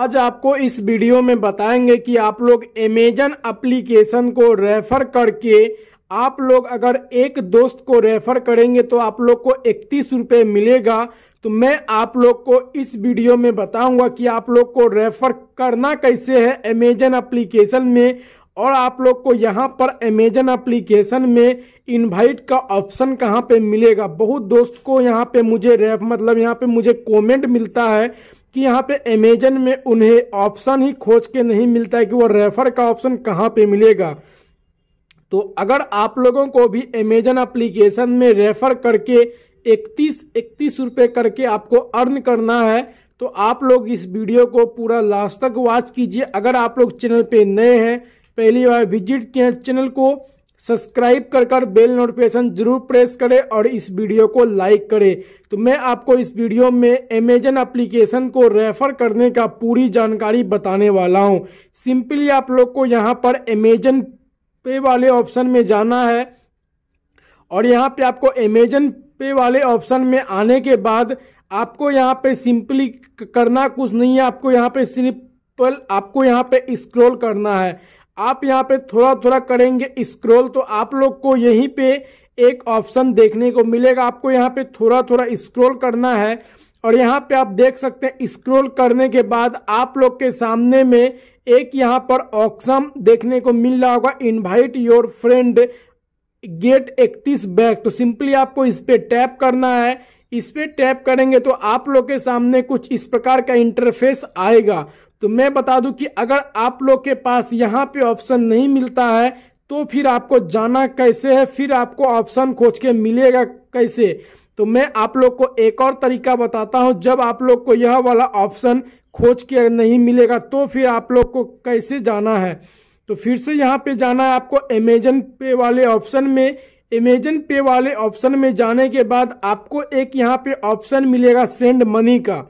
आज आपको इस वीडियो में बताएंगे कि आप लोग अमेजन एप्लीकेशन को रेफर करके आप लोग अगर एक दोस्त को रेफर करेंगे तो आप लोग को इकतीस रुपये मिलेगा तो मैं आप लोग को इस वीडियो में बताऊंगा कि आप लोग को रेफर करना कैसे है अमेजन एप्लीकेशन में और आप लोग को यहाँ पर अमेजन एप्लीकेशन में इनवाइट का ऑप्शन कहाँ पे मिलेगा बहुत दोस्त को यहाँ पे मुझे रेफ मतलब यहाँ पे मुझे कमेंट मिलता है कि यहाँ पे अमेजन में उन्हें ऑप्शन ही खोज के नहीं मिलता है कि वो रेफर का ऑप्शन कहाँ पे मिलेगा तो अगर आप लोगों को भी अमेजन एप्लीकेशन में रेफर करके इकतीस इकतीस रुपए करके आपको अर्न करना है तो आप लोग इस वीडियो को पूरा लास्ट तक वॉच कीजिए अगर आप लोग चैनल पे नए हैं पहली बार विजिट किए हैं चैनल को सब्सक्राइब कर कर बेल नोटिफिकेशन जरूर प्रेस करें और इस वीडियो को लाइक करें तो मैं आपको इस वीडियो में अमेजन एप्लीकेशन को रेफर करने का पूरी जानकारी बताने वाला हूं सिंपली आप लोग को यहां पर अमेजन पे वाले ऑप्शन में जाना है और यहाँ पे आपको अमेजन पे वाले ऑप्शन में आने के बाद आपको यहाँ पे सिंपली करना कुछ नहीं है आपको यहाँ पे सिंपल आपको यहाँ पे स्क्रॉल करना है आप यहाँ पे थोड़ा थोड़ा करेंगे स्क्रॉल तो आप लोग को यहीं पे एक ऑप्शन देखने को मिलेगा आपको यहाँ पे थोड़ा थोड़ा स्क्रॉल करना है और यहाँ पे आप देख सकते हैं स्क्रॉल करने के बाद आप लोग के सामने में एक यहाँ पर ऑप्शन देखने को मिल रहा होगा इनवाइट योर फ्रेंड गेट इकतीस बैक तो सिंपली आपको इस पे टैप करना है इस पर टैप करेंगे तो आप लोग के सामने कुछ इस प्रकार का इंटरफेस आएगा तो मैं बता दूं कि अगर आप लोग के पास यहाँ पे ऑप्शन नहीं मिलता है तो फिर आपको जाना कैसे है फिर आपको ऑप्शन खोज के मिलेगा कैसे तो मैं आप लोग को एक और तरीका बताता हूँ जब आप लोग को यह वाला ऑप्शन खोज के नहीं मिलेगा तो फिर आप लोग को कैसे जाना है तो फिर से यहाँ पे जाना है आपको अमेजन पे वाले ऑप्शन में अमेजन पे वाले ऑप्शन में जाने के बाद आपको एक यहाँ पे ऑप्शन मिलेगा सेंड मनी का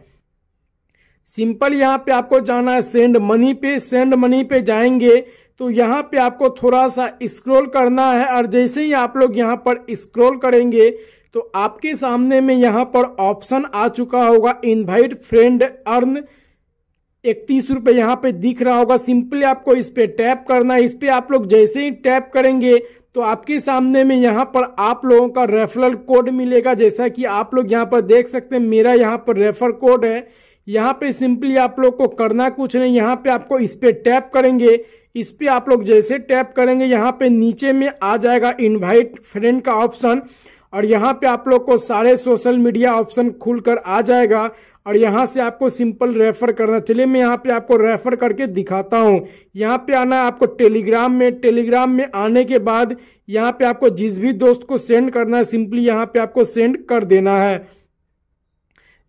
सिंपल यहाँ पे आपको जाना है सेंड मनी पे सेंड मनी पे जाएंगे तो यहाँ पे आपको थोड़ा सा स्क्रॉल करना है और जैसे ही आप लोग यहाँ पर स्क्रॉल करेंगे तो आपके सामने में यहाँ पर ऑप्शन आ चुका होगा इनवाइट फ्रेंड अर्न इकतीस रुपये यहाँ पे दिख रहा होगा सिंपली आपको इस पर टैप करना है इस पर आप लोग जैसे ही टैप करेंगे तो आपके सामने में यहाँ पर आप लोगों का रेफरल कोड मिलेगा जैसा कि आप लोग यहाँ पर देख सकते हैं मेरा यहाँ पर रेफर कोड है यहाँ पे सिंपली आप लोग को करना कुछ नहीं यहाँ पे आपको इस पर टैप करेंगे इस पर आप लोग जैसे टैप करेंगे यहाँ पे नीचे में आ जाएगा इनवाइट फ्रेंड का ऑप्शन और यहाँ पे आप लोग को सारे सोशल मीडिया ऑप्शन खुलकर आ जाएगा और यहाँ से आपको सिंपल रेफर करना चलिए मैं यहाँ पे आपको रेफर करके दिखाता हूँ यहाँ पे आना है आपको टेलीग्राम में टेलीग्राम में आने के बाद यहाँ पे आपको जिस भी दोस्त को सेंड करना है सिंपली यहाँ पे आपको सेंड कर देना है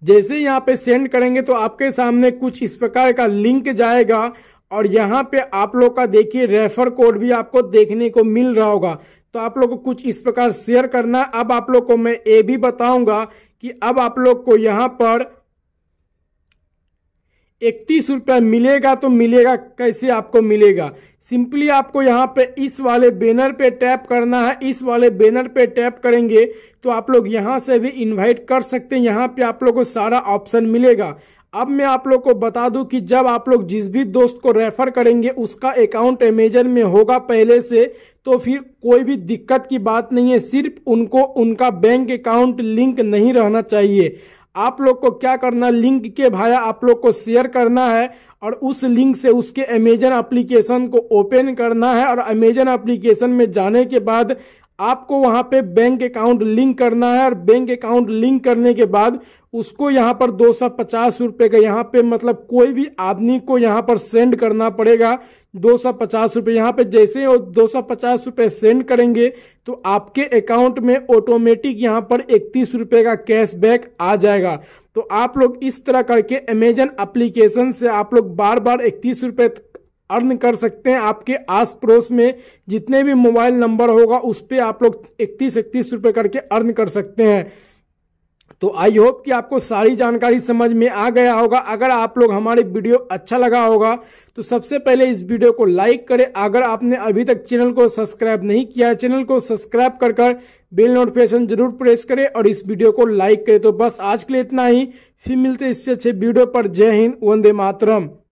जैसे यहाँ पे सेंड करेंगे तो आपके सामने कुछ इस प्रकार का लिंक जाएगा और यहाँ पे आप लोग का देखिए रेफर कोड भी आपको देखने को मिल रहा होगा तो आप लोग को कुछ इस प्रकार शेयर करना अब आप लोग को मैं ये भी बताऊंगा कि अब आप लोग को यहाँ पर इकतीस रुपया मिलेगा तो मिलेगा कैसे आपको मिलेगा सिंपली आपको यहाँ पे इस वाले बैनर पे टैप करना है इस वाले बैनर पे टैप करेंगे तो आप लोग यहाँ से भी इनवाइट कर सकते हैं यहाँ पे आप लोग को सारा ऑप्शन मिलेगा अब मैं आप लोग को बता दूं कि जब आप लोग जिस भी दोस्त को रेफर करेंगे उसका अकाउंट अमेजन में होगा पहले से तो फिर कोई भी दिक्कत की बात नहीं है सिर्फ उनको उनका बैंक अकाउंट लिंक नहीं रहना चाहिए आप लोग को क्या करना लिंक के भाया आप लोग को शेयर करना है और उस लिंक से उसके अमेजन एप्लीकेशन को ओपन करना है और अमेजन एप्लीकेशन में जाने के बाद आपको वहां पे बैंक अकाउंट लिंक करना है और बैंक अकाउंट लिंक करने के बाद उसको यहाँ पर दो सौ पचास रुपये का यहाँ पे मतलब कोई भी आदमी को यहाँ पर सेंड करना पड़ेगा दो सौ पचास रुपये यहाँ पे जैसे वो दो सौ पचास रुपये सेंड करेंगे तो आपके अकाउंट में ऑटोमेटिक यहाँ पर इकतीस रुपये का कैशबैक आ जाएगा तो आप लोग इस तरह करके अमेजन एप्लीकेशन से आप लोग बार बार इकतीस रुपये अर्न कर सकते हैं आपके आस पड़ोस में जितने भी मोबाइल नंबर होगा उस पर आप लोग इकतीस इकतीस रुपये करके अर्न कर सकते हैं तो आई होप कि आपको सारी जानकारी समझ में आ गया होगा अगर आप लोग हमारे वीडियो अच्छा लगा होगा तो सबसे पहले इस वीडियो को लाइक करें अगर आपने अभी तक चैनल को सब्सक्राइब नहीं किया चैनल को सब्सक्राइब कर कर बेल नोटिफिकेशन जरूर प्रेस करें और इस वीडियो को लाइक करें तो बस आज के लिए इतना ही फिर मिलते इससे अच्छे वीडियो पर जय हिंद वंदे मातरम